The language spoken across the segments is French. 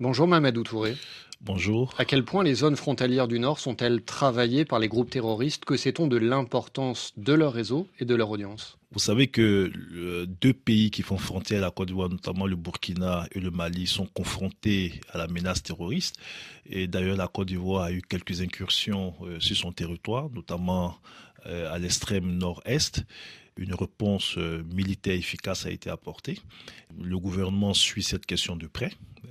Bonjour Mohamed Touré. Bonjour. À quel point les zones frontalières du Nord sont-elles travaillées par les groupes terroristes Que sait-on de l'importance de leur réseau et de leur audience Vous savez que euh, deux pays qui font frontière à la Côte d'Ivoire, notamment le Burkina et le Mali, sont confrontés à la menace terroriste. Et d'ailleurs, la Côte d'Ivoire a eu quelques incursions euh, sur son territoire, notamment euh, à l'extrême nord-est. Une réponse euh, militaire efficace a été apportée. Le gouvernement suit cette question de près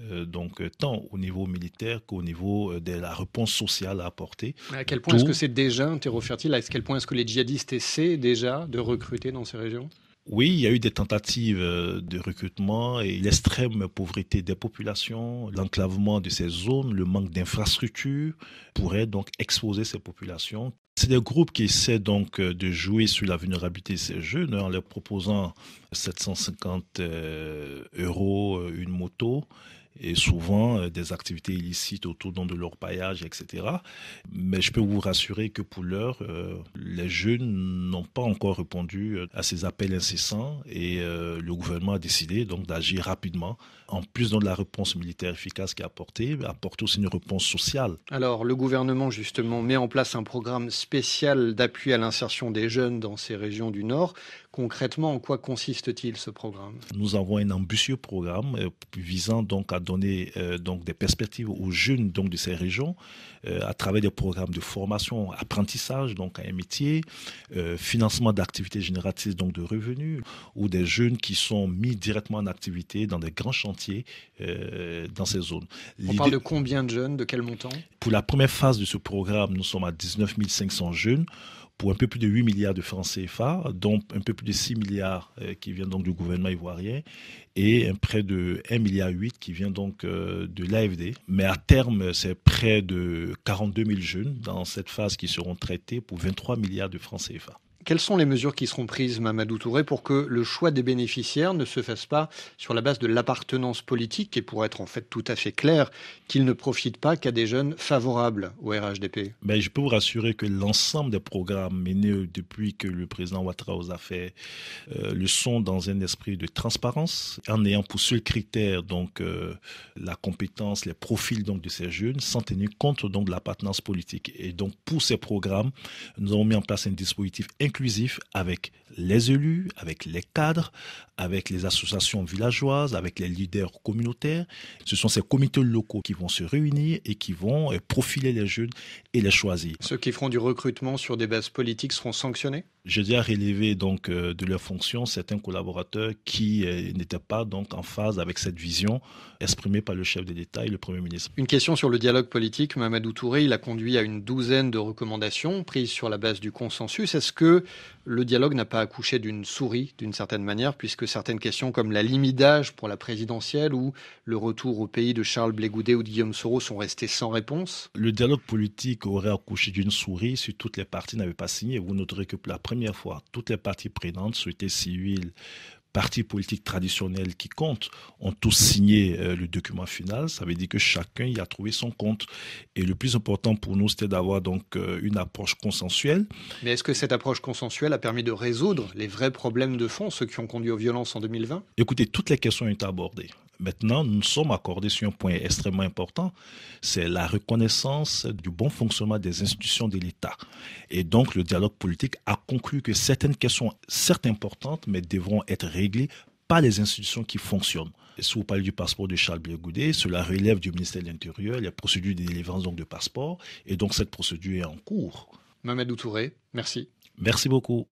euh, donc tant au niveau militaire qu'au niveau de la réponse sociale à apporter. À quel point est-ce que c'est déjà un terreau fertile À quel point est-ce que les djihadistes essaient déjà de recruter dans ces régions oui, il y a eu des tentatives euh, de recrutement et l'extrême pauvreté des populations, l'enclavement de ces zones, le manque d'infrastructures pourraient donc exposer ces populations. C'est des groupes qui essaient donc euh, de jouer sur la vulnérabilité de ces jeunes en leur proposant 750 euh, euros une moto et souvent euh, des activités illicites autour de leur paillage, etc. Mais je peux vous rassurer que pour l'heure, euh, les jeunes n'ont pas encore répondu euh, à ces appels incessants et le gouvernement a décidé donc d'agir rapidement. En plus de la réponse militaire efficace qui est apportée, apporte aussi une réponse sociale. Alors le gouvernement justement met en place un programme spécial d'appui à l'insertion des jeunes dans ces régions du Nord. Concrètement, en quoi consiste-t-il ce programme Nous avons un ambitieux programme euh, visant donc à donner euh, donc des perspectives aux jeunes donc de ces régions euh, à travers des programmes de formation, apprentissage donc à un métier, financement d'activités génératrices donc de revenus ou des jeunes qui sont mis directement en activité dans des grands chantiers dans ces zones. On parle de combien de jeunes, de quel montant Pour la première phase de ce programme, nous sommes à 19 500 jeunes pour un peu plus de 8 milliards de francs CFA, dont un peu plus de 6 milliards euh, qui viennent donc du gouvernement ivoirien et un prêt de 1,8 milliard qui vient donc euh, de l'AFD. Mais à terme, c'est près de 42 000 jeunes dans cette phase qui seront traités pour 23 milliards de francs CFA quelles sont les mesures qui seront prises, Mamadou Touré, pour que le choix des bénéficiaires ne se fasse pas sur la base de l'appartenance politique et pour être en fait tout à fait clair, qu'il ne profite pas qu'à des jeunes favorables au RHDP ben, Je peux vous rassurer que l'ensemble des programmes menés depuis que le président Ouattara a fait euh, le sont dans un esprit de transparence, en ayant pour seul critère donc, euh, la compétence, les profils donc, de ces jeunes, sans tenir compte donc, de l'appartenance politique. Et donc pour ces programmes, nous avons mis en place un dispositif inclusif avec les élus, avec les cadres, avec les associations villageoises, avec les leaders communautaires. Ce sont ces comités locaux qui vont se réunir et qui vont euh, profiler les jeunes et les choisir. Ceux qui feront du recrutement sur des bases politiques seront sanctionnés J'ai déjà relevé donc euh, de leur fonction certains collaborateurs qui euh, n'étaient pas donc en phase avec cette vision exprimée par le chef de l'État et le Premier ministre. Une question sur le dialogue politique. Mamadou Touré, il a conduit à une douzaine de recommandations prises sur la base du consensus. Est-ce que le dialogue n'a pas accouché d'une souris, d'une certaine manière, puisque certaines questions comme la limite d'âge pour la présidentielle ou le retour au pays de Charles Blégoudet ou Guillaume Soro sont restées sans réponse. Le dialogue politique aurait accouché d'une souris si toutes les parties n'avaient pas signé. Vous noterez que pour la première fois, toutes les parties prenantes, société civile, partis politiques traditionnels qui comptent ont tous signé euh, le document final. Ça veut dire que chacun y a trouvé son compte. Et le plus important pour nous, c'était d'avoir donc euh, une approche consensuelle. Mais est-ce que cette approche consensuelle a permis de résoudre les vrais problèmes de fond, ceux qui ont conduit aux violences en 2020 Écoutez, toutes les questions ont été abordées. Maintenant, nous sommes accordés sur un point extrêmement important, c'est la reconnaissance du bon fonctionnement des institutions de l'État. Et donc, le dialogue politique a conclu que certaines questions, certes importantes, mais devront être réglées par les institutions qui fonctionnent. si vous parlez du passeport de Charles Biagoudé, cela relève du ministère de l'Intérieur, la procédure de délivrance de passeport, et donc cette procédure est en cours. Mohamed Touré, merci. Merci beaucoup.